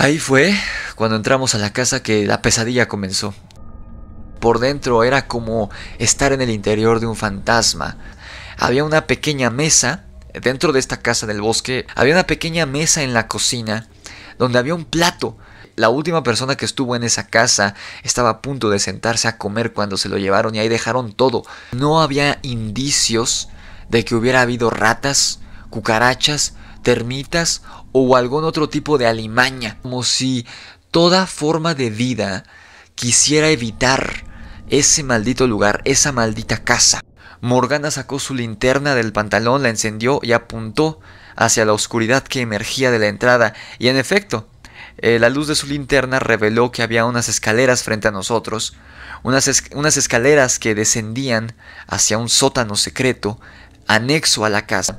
Ahí fue cuando entramos a la casa que la pesadilla comenzó. Por dentro era como estar en el interior de un fantasma. Había una pequeña mesa, dentro de esta casa del bosque, había una pequeña mesa en la cocina donde había un plato. La última persona que estuvo en esa casa estaba a punto de sentarse a comer cuando se lo llevaron y ahí dejaron todo. No había indicios de que hubiera habido ratas, cucarachas termitas o algún otro tipo de alimaña, como si toda forma de vida quisiera evitar ese maldito lugar, esa maldita casa. Morgana sacó su linterna del pantalón, la encendió y apuntó hacia la oscuridad que emergía de la entrada, y en efecto, eh, la luz de su linterna reveló que había unas escaleras frente a nosotros, unas escaleras que descendían hacia un sótano secreto anexo a la casa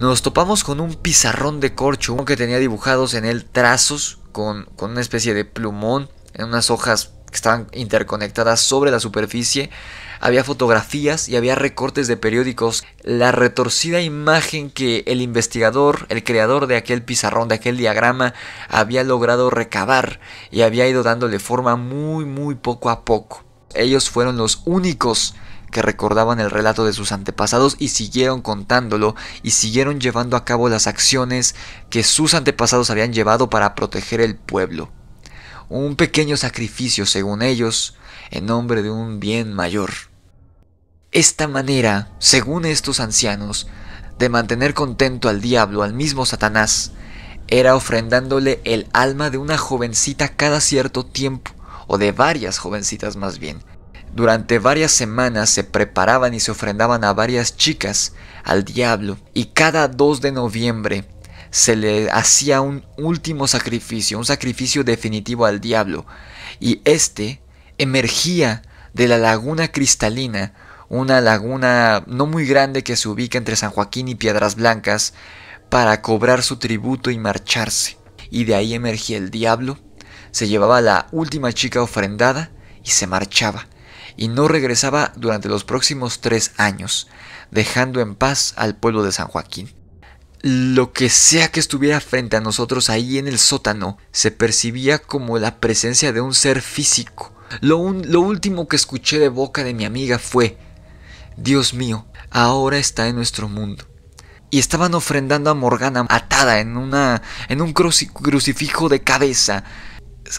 nos topamos con un pizarrón de corcho, uno que tenía dibujados en él trazos con, una especie de plumón en unas hojas que estaban interconectadas sobre la superficie, había fotografías y había recortes de periódicos. La retorcida imagen que el investigador, el creador de aquel pizarrón, de aquel diagrama, había logrado recabar y había ido dándole forma muy, muy poco a poco. Ellos fueron los únicos que recordaban el relato de sus antepasados y siguieron contándolo y siguieron llevando a cabo las acciones que sus antepasados habían llevado para proteger el pueblo. Un pequeño sacrificio, según ellos, en nombre de un bien mayor. Esta manera, según estos ancianos, de mantener contento al diablo, al mismo Satanás, era ofrendándole el alma de una jovencita cada cierto tiempo, o de varias jovencitas más bien, durante varias semanas se preparaban y se ofrendaban a varias chicas al diablo y cada 2 de noviembre se le hacía un último sacrificio, un sacrificio definitivo al diablo y este emergía de la laguna cristalina, una laguna no muy grande que se ubica entre San Joaquín y Piedras Blancas, para cobrar su tributo y marcharse. Y de ahí emergía el diablo, se llevaba la última chica ofrendada y se marchaba y no regresaba durante los próximos tres años, dejando en paz al pueblo de San Joaquín. Lo que sea que estuviera frente a nosotros ahí en el sótano se percibía como la presencia de un ser físico. Lo, último que escuché de boca de mi amiga fue, Dios mío, ahora está en nuestro mundo y estaban ofrendando a Morgana atada en, una, en un crucifijo de cabeza.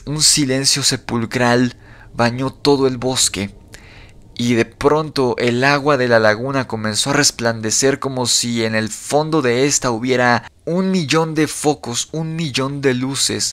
Un silencio sepulcral bañó todo el bosque y de pronto el agua de la laguna comenzó a resplandecer como si en el fondo de ésta hubiera un millón de focos, un millón de luces,